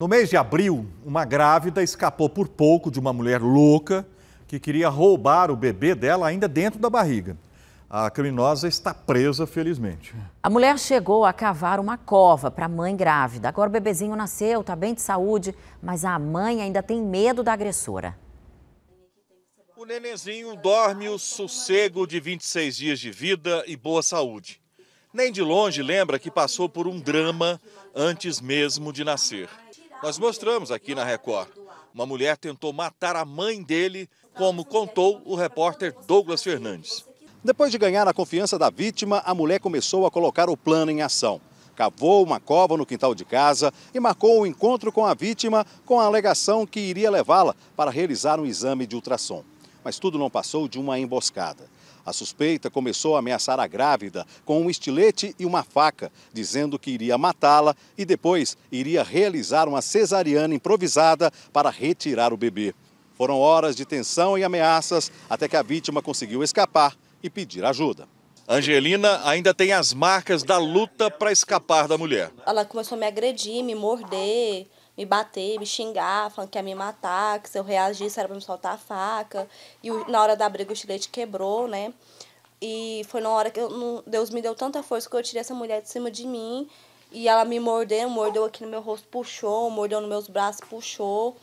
No mês de abril, uma grávida escapou por pouco de uma mulher louca que queria roubar o bebê dela ainda dentro da barriga. A criminosa está presa, felizmente. A mulher chegou a cavar uma cova para a mãe grávida. Agora o bebezinho nasceu, está bem de saúde, mas a mãe ainda tem medo da agressora. O nenenzinho dorme o sossego de 26 dias de vida e boa saúde. Nem de longe lembra que passou por um drama antes mesmo de nascer. Nós mostramos aqui na Record. Uma mulher tentou matar a mãe dele, como contou o repórter Douglas Fernandes. Depois de ganhar a confiança da vítima, a mulher começou a colocar o plano em ação. Cavou uma cova no quintal de casa e marcou o um encontro com a vítima com a alegação que iria levá-la para realizar um exame de ultrassom. Mas tudo não passou de uma emboscada. A suspeita começou a ameaçar a grávida com um estilete e uma faca, dizendo que iria matá-la e depois iria realizar uma cesariana improvisada para retirar o bebê. Foram horas de tensão e ameaças até que a vítima conseguiu escapar e pedir ajuda. Angelina ainda tem as marcas da luta para escapar da mulher. Ela começou a me agredir, me morder, me bater, me xingar, falando que ia me matar, que se eu reagisse era pra me soltar a faca. E na hora da briga o estilete quebrou, né? E foi na hora que eu, Deus me deu tanta força que eu tirei essa mulher de cima de mim. E ela me mordeu, mordeu aqui no meu rosto, puxou, mordeu nos meus braços, puxou.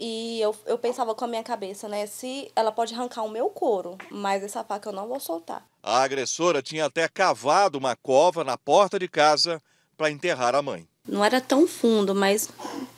E eu, eu pensava com a minha cabeça, né? Se ela pode arrancar o meu couro, mas essa faca eu não vou soltar. A agressora tinha até cavado uma cova na porta de casa para enterrar a mãe. Não era tão fundo, mas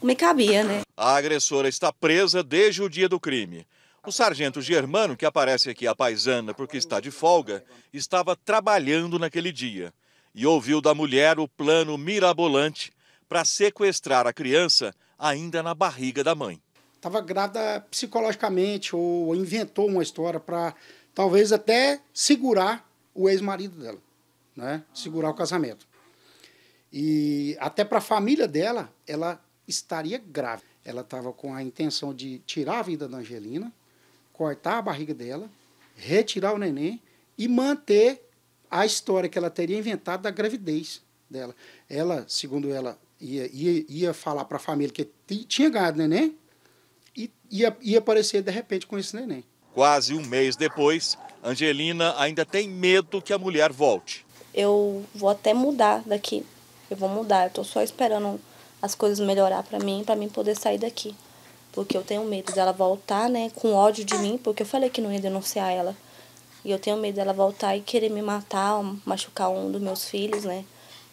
me cabia, né? A agressora está presa desde o dia do crime. O sargento Germano, que aparece aqui à paisana porque está de folga, estava trabalhando naquele dia e ouviu da mulher o plano mirabolante para sequestrar a criança ainda na barriga da mãe. Estava grávida psicologicamente ou inventou uma história para talvez até segurar o ex-marido dela, né? Segurar o casamento. E até para a família dela, ela estaria grávida. Ela estava com a intenção de tirar a vida da Angelina, cortar a barriga dela, retirar o neném e manter a história que ela teria inventado da gravidez dela. Ela, segundo ela, ia, ia, ia falar para a família que tinha ganhado neném e ia, ia aparecer de repente com esse neném. Quase um mês depois, Angelina ainda tem medo que a mulher volte. Eu vou até mudar daqui eu vou mudar, eu tô só esperando as coisas melhorar para mim, para mim poder sair daqui. Porque eu tenho medo dela voltar, né, com ódio de mim, porque eu falei que não ia denunciar ela. E eu tenho medo dela voltar e querer me matar, machucar um dos meus filhos, né?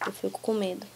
Eu fico com medo.